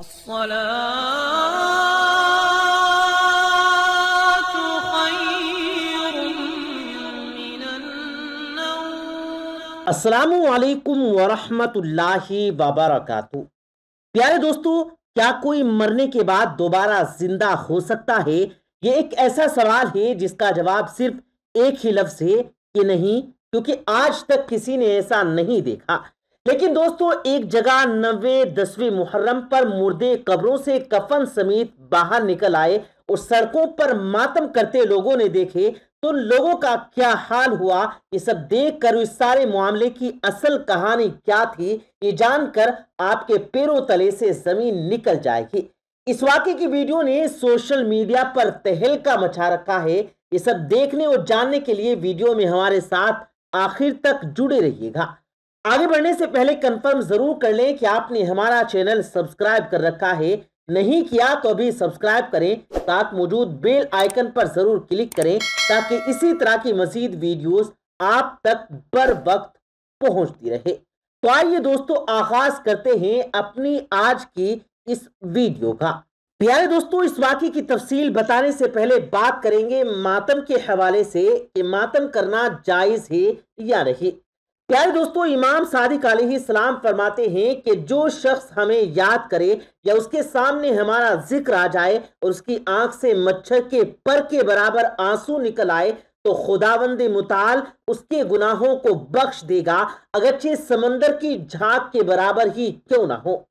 الصلاة خير من प्यारे दोस्तों क्या कोई मरने के बाद दोबारा जिंदा हो सकता है ये एक ऐसा सवाल है जिसका जवाब सिर्फ एक ही लफ्ज है कि नहीं क्योंकि आज तक किसी ने ऐसा नहीं देखा लेकिन दोस्तों एक जगह नब्बे दसवीं मुहर्रम पर मुर्दे कब्रों से कफन समेत बाहर निकल आए और सड़कों पर मातम करते लोगों ने देखे तो लोगों का क्या हाल हुआ ये सब देख कर इस सारे मामले की असल कहानी क्या थी ये जानकर आपके पैरों तले से जमीन निकल जाएगी इस वाक्य की वीडियो ने सोशल मीडिया पर तहलका मचा रखा है ये सब देखने और जानने के लिए वीडियो में हमारे साथ आखिर तक जुड़े रहिएगा आगे बढ़ने से पहले कंफर्म जरूर कर लें कि आपने हमारा चैनल सब्सक्राइब कर रखा है नहीं किया तो अभी सब्सक्राइब करें साथ मौजूद बेल आइकन पर जरूर क्लिक करें ताकि इसी तरह की मजीद वीडियोस आप तक बर वक्त पहुंचती रहे तो आइए दोस्तों आगाज करते हैं अपनी आज की इस वीडियो का प्यारे दोस्तों इस वाक्य की तफसील बताने से पहले बात करेंगे मातम के हवाले से कि मातम करना जायज है या नहीं प्यारे दोस्तों इमाम सादिक सलाम फरमाते हैं कि जो शख्स हमें याद करे या उसके सामने हमारा जिक्र आ जाए और उसकी आंख से मच्छर के पर के बराबर आंसू निकल आए तो खुदावंद मुताल उसके गुनाहों को बख्श देगा अगरचे समंदर की झाक के बराबर ही क्यों ना हो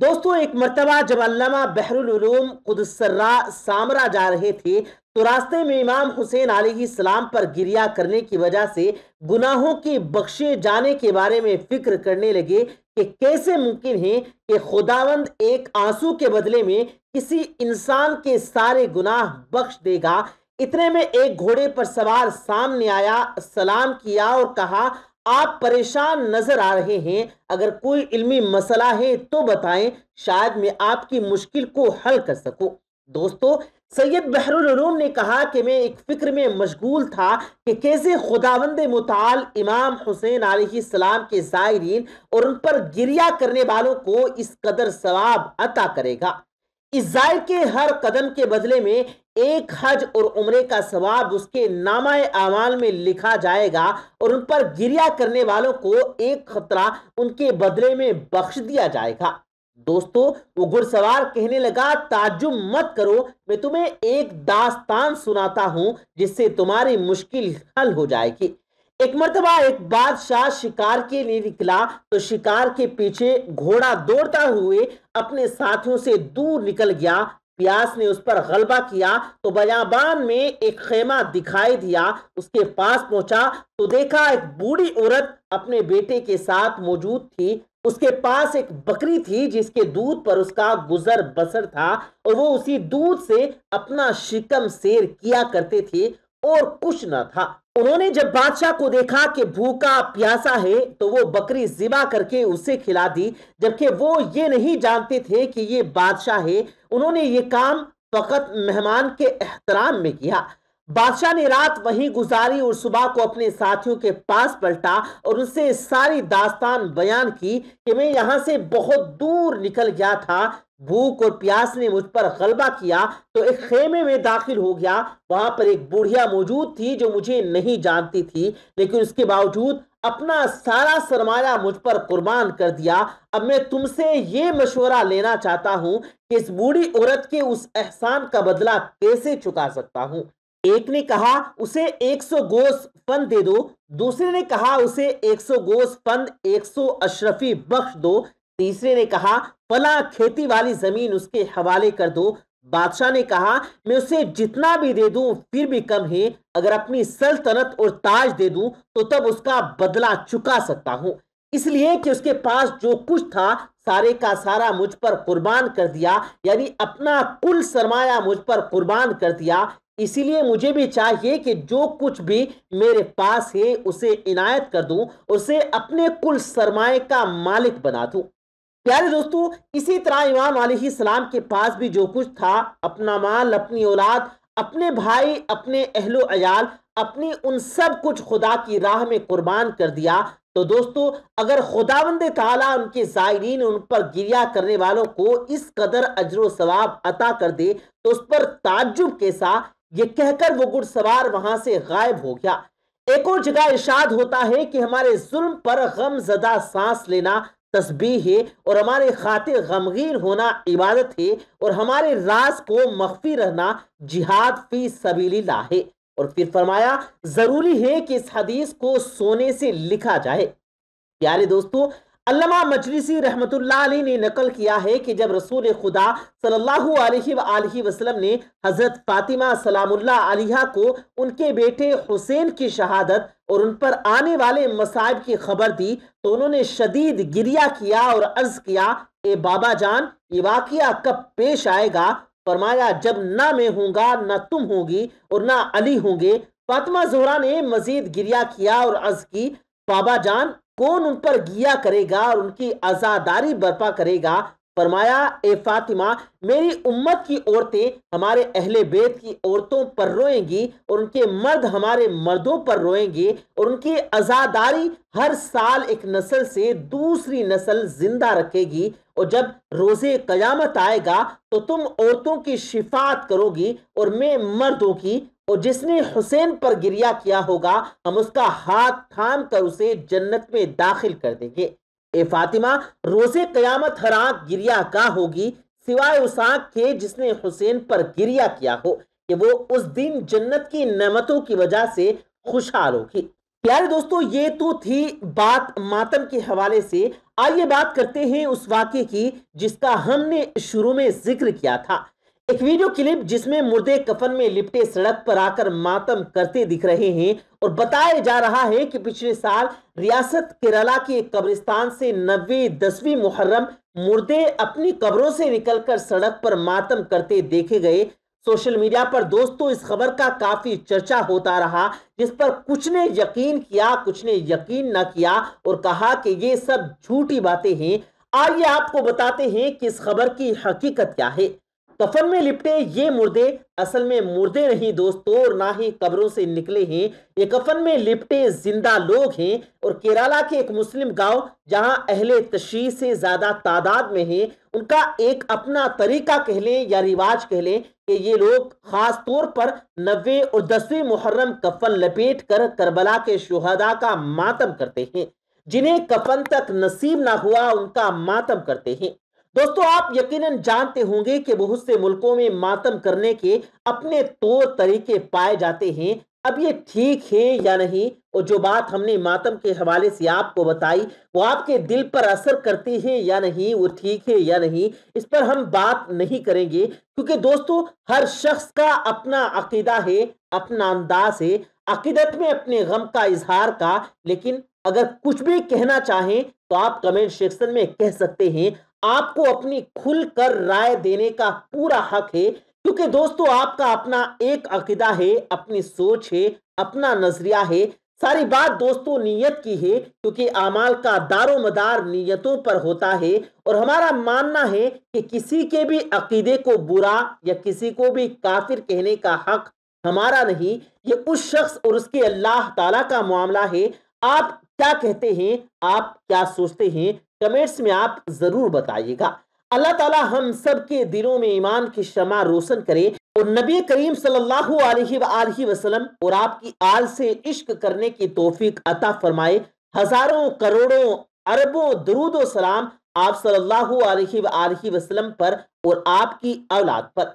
दोस्तों एक मरतबा जब अल्लामा बहरुलूम कुदसर्रा सामरा जा रहे थे तो रास्ते में इमाम हुसैन आसलाम पर गिरिया करने की वजह से गुनाहों के बख्शे जाने के बारे में फिक्र करने लगे कि कैसे मुमकिन है कि खुदावंद एक आंसू के बदले में किसी इंसान के सारे गुनाह बख्श देगा इतने में एक घोड़े पर सवार सामने आया सलाम किया और कहा आप परेशान नजर आ रहे हैं अगर कोई इल्मी मसला है तो बताएं शायद मैं आपकी मुश्किल को हल कर सकूं दोस्तों सैयद बहरूम ने कहा कि मैं एक फिक्र में मशगूल था कि कैसे खुदावंद मुताल इमाम हुसैन आलाम के ज़ायरीन और उन पर गिरिया करने वालों को इस कदर सवाब अता करेगा इसराइल के हर कदम के बदले में एक हज और उमरे का सवाब उसके नामा अमाल में लिखा जाएगा और उन पर गिरिया करने वालों को एक खतरा उनके बदले में बख्श दिया जाएगा दोस्तों वो घुड़सवार कहने लगा ताजुब मत करो मैं तुम्हें एक दास्तान सुनाता हूं जिससे तुम्हारी मुश्किल हल हो जाएगी एक मरतबा एक बादशाह शिकार के लिए निकला तो शिकार के पीछे घोड़ा दौड़ता हुए अपने साथियों से दूर निकल गया प्यास ने उस पर गलबा किया तो बयाबान में एक खेमा दिखाई दिया उसके पास पहुंचा तो देखा एक बूढ़ी औरत अपने बेटे के साथ मौजूद थी उसके पास एक बकरी थी जिसके दूध पर उसका गुजर बसर था और वो उसी दूध से अपना शिकम शेर किया करते थे और कुछ ना था उन्होंने जब बादशाह को देखा कि भूखा प्यासा है तो वो बकरी जिबा करके उसे खिला दी जबकि वो ये नहीं जानते थे कि ये बादशाह है उन्होंने ये काम फकत मेहमान के एहतराम में किया बादशाह ने रात वहीं गुजारी और सुबह को अपने साथियों के पास पलटा और उनसे सारी दास्तान बयान की कि मैं यहाँ से बहुत दूर निकल गया था भूख और प्यास ने मुझ पर गलबा किया तो एक खेमे में दाखिल हो गया वहां पर एक बुढ़िया मौजूद थी जो मुझे नहीं जानती थी लेकिन उसके बावजूद अपना सारा सरमाया मुझ पर कुर्बान कर दिया अब मैं तुमसे ये मशवरा लेना चाहता हूँ कि इस बूढ़ी औरत के उस एहसान का बदला कैसे चुका सकता हूँ एक ने कहा उसे 100 सौ गोश दे दो दूसरे ने कहा उसे 100 गोश फंद 100 अशरफी बख्श दो तीसरे ने कहा फला खेती वाली जमीन उसके हवाले कर दो बादशाह ने कहा मैं उसे जितना भी दे दूं फिर भी कम है अगर अपनी सल्तनत और ताज दे दूं तो तब उसका बदला चुका सकता हूं इसलिए कि उसके पास जो कुछ था सारे का सारा मुझ पर कुर्बान कर दिया यानी अपना कुल सरमाया मुझ पर कुर्बान कर दिया इसीलिए मुझे भी चाहिए कि जो कुछ भी मेरे पास है उसे इनायत कर दूं उसे अपने कुल सरमाए का मालिक बना दूं प्यारे दोस्तों इसी तरह इमाम सलाम के पास भी जो कुछ था अपना माल अपनी औलाद अपने भाई अपने अहलो अयाल अपनी उन सब कुछ खुदा की राह में कुर्बान कर दिया तो दोस्तों अगर खुदावंद ताला उनके ज़ायरीन उन पर गिरिया करने वालों को इस कदर अजर सवाब अता कर दे तो उस पर ताजुब के साथ ये कहकर वो घुड़सवार वहां से गायब हो गया एक और जगह इर्शाद होता है कि हमारे जुल्म पर गम जदा सांस लेना तस्बी है और हमारे खातिर गमगीर होना इबादत है और हमारे राज को मख्फी रहना जिहाद फी सबीली है और फिर फरमाया जरूरी है कि इस हदीस को सोने से लिखा जाए प्यारे दोस्तों अल्लामा मजलिसी रहमतुल्लाह अली ने नकल किया है कि जब रसूल खुदा सल्लल्लाहु अलैहि वसल्लम ने हज़रत फातिमा सलामुल्ला आलिया को उनके बेटे हुसैन की शहादत और उन पर आने वाले मसाइब की खबर दी तो उन्होंने शदीद गिरिया किया और अर्ज किया ए बाबा जान ये वाक़ कब पेश आएगा फरमाया जब ना मैं हूँगा ना तुम होगी और ना अली होंगे फातिमा जोहरा ने मजीद गिरिया किया और अर्ज की बाबा जान कौन उन पर गिया करेगा और उनकी आजादारी बर्पा करेगा फरमाया ए फातिमा मेरी उम्मत की औरतें हमारे अहले बेत की औरतों पर रोएंगी और उनके मर्द हमारे मर्दों पर रोएंगे और उनकी आज़ादारी हर साल एक नस्ल से दूसरी नस्ल जिंदा रखेगी और जब रोज़े कयामत आएगा तो तुम औरतों की शिफात करोगी और मैं मर्दों की और जिसने हुसैन पर गिरिया किया होगा हम उसका हाथ थाम कर उसे जन्नत में दाखिल कर देंगे ए फातिमा रोजे कयामत हर आंख गिरिया का होगी सिवाय उस आंख के जिसने हुसैन पर गिरिया किया हो कि वो उस दिन जन्नत की नमतों की वजह से खुशहाल होगी प्यारे दोस्तों ये तो थी बात मातम के हवाले से आइए बात करते हैं उस वाक्य की जिसका हमने शुरू में जिक्र किया था एक वीडियो क्लिप जिसमें मुर्दे कफन में लिपटे सड़क पर आकर मातम करते दिख रहे हैं और बताया जा रहा है कि पिछले साल रियासत केरला के एक कब्रिस्तान से नब्बे दसवीं मुहर्रम मुर्दे अपनी कब्रों से निकलकर सड़क पर मातम करते देखे गए सोशल मीडिया पर दोस्तों इस खबर का काफी चर्चा होता रहा जिस पर कुछ ने यकीन किया कुछ ने यकीन न किया और कहा कि ये सब झूठी बातें हैं आइए आपको बताते हैं कि इस खबर की हकीकत क्या है कफन में लिपटे ये मुर्दे असल में मुर्दे नहीं दोस्तों और ना ही कब्रों से निकले हैं ये कफन में लिपटे जिंदा लोग हैं और केरला के एक मुस्लिम गांव जहां अहले तशी से ज़्यादा तादाद में हैं उनका एक अपना तरीका कह लें या रिवाज कह लें कि ये लोग ख़ास तौर पर नबे और दसवें मुहर्रम कफन लपेट कर करबला के शहदा का मातम करते हैं जिन्हें कफन तक नसीब ना हुआ उनका मातम करते हैं दोस्तों आप यकीनन जानते होंगे कि बहुत से मुल्कों में मातम करने के अपने तौर तरीके पाए जाते हैं अब ये ठीक है या नहीं और जो बात हमने मातम के हवाले से आपको बताई वो आपके दिल पर असर करती है या नहीं वो ठीक है या नहीं इस पर हम बात नहीं करेंगे क्योंकि दोस्तों हर शख्स का अपना अकीदा है अपना अंदाज है अकीदत में अपने गम का इजहार का लेकिन अगर कुछ भी कहना चाहें तो आप कमेंट सेक्शन में कह सकते हैं आपको अपनी खुल कर राय देने का पूरा हक है क्योंकि दोस्तों आपका अपना एक अकीदा है अपनी सोच है अपना नजरिया है सारी बात दोस्तों नीयत की है क्योंकि अमाल का दारो मदार नीयतों पर होता है और हमारा मानना है कि किसी के भी अकीदे को बुरा या किसी को भी काफिर कहने का हक हमारा नहीं ये उस शख्स और उसके अल्लाह ताला का मामला है आप क्या कहते हैं आप क्या सोचते हैं कमेंट्स में आप जरूर बताइएगा अल्लाह ताला हम सब के दिलों में ईमान की शमा रोशन करे और नबी करीम सल्लल्लाहु अलैहि वसल्लम और आपकी आल से इश्क करने की तोफीक अता फरमाए हजारों करोड़ों अरबों दरूद सलाम आप सल्लल्लाहु अलैहि वसल्लम पर और आपकी औलाद पर